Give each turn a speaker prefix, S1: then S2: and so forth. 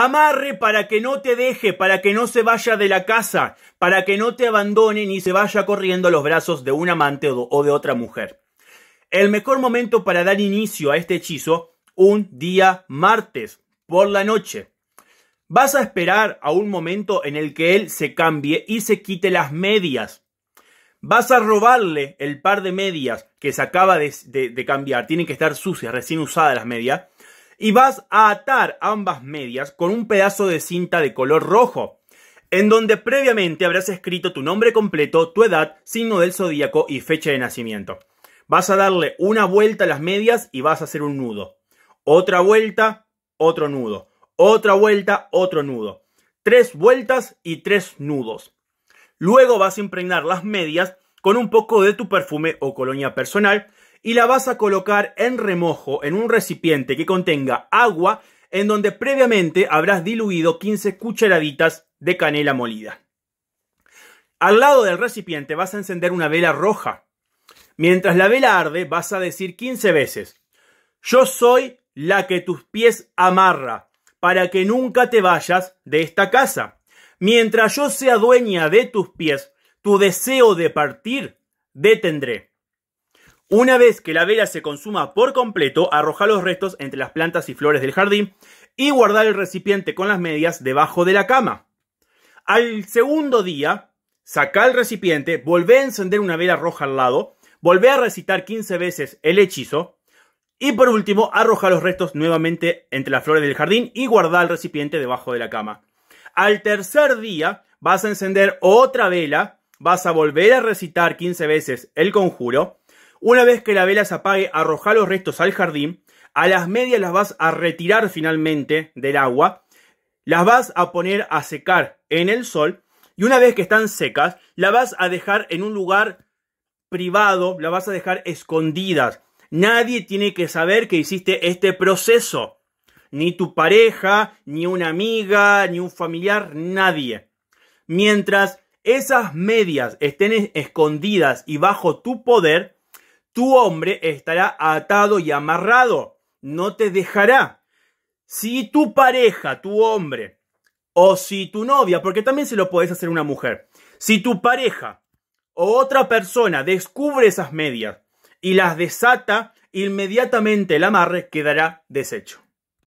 S1: Amarre para que no te deje, para que no se vaya de la casa, para que no te abandone ni se vaya corriendo a los brazos de un amante o de otra mujer. El mejor momento para dar inicio a este hechizo, un día martes, por la noche. Vas a esperar a un momento en el que él se cambie y se quite las medias. Vas a robarle el par de medias que se acaba de, de cambiar. Tienen que estar sucias, recién usadas las medias y vas a atar ambas medias con un pedazo de cinta de color rojo, en donde previamente habrás escrito tu nombre completo, tu edad, signo del zodíaco y fecha de nacimiento. Vas a darle una vuelta a las medias y vas a hacer un nudo. Otra vuelta, otro nudo. Otra vuelta, otro nudo. Tres vueltas y tres nudos. Luego vas a impregnar las medias con un poco de tu perfume o colonia personal y la vas a colocar en remojo en un recipiente que contenga agua en donde previamente habrás diluido 15 cucharaditas de canela molida. Al lado del recipiente vas a encender una vela roja. Mientras la vela arde vas a decir 15 veces, yo soy la que tus pies amarra, para que nunca te vayas de esta casa. Mientras yo sea dueña de tus pies, tu deseo de partir detendré. Una vez que la vela se consuma por completo, arroja los restos entre las plantas y flores del jardín y guardar el recipiente con las medias debajo de la cama. Al segundo día, saca el recipiente, volvé a encender una vela roja al lado, volvé a recitar 15 veces el hechizo y por último, arroja los restos nuevamente entre las flores del jardín y guarda el recipiente debajo de la cama. Al tercer día, vas a encender otra vela, vas a volver a recitar 15 veces el conjuro una vez que la vela se apague, arroja los restos al jardín. A las medias las vas a retirar finalmente del agua. Las vas a poner a secar en el sol. Y una vez que están secas, las vas a dejar en un lugar privado, las vas a dejar escondidas. Nadie tiene que saber que hiciste este proceso. Ni tu pareja, ni una amiga, ni un familiar, nadie. Mientras esas medias estén escondidas y bajo tu poder, tu hombre estará atado y amarrado, no te dejará. Si tu pareja, tu hombre, o si tu novia, porque también se lo puedes hacer una mujer, si tu pareja o otra persona descubre esas medias y las desata, inmediatamente el amarre quedará deshecho.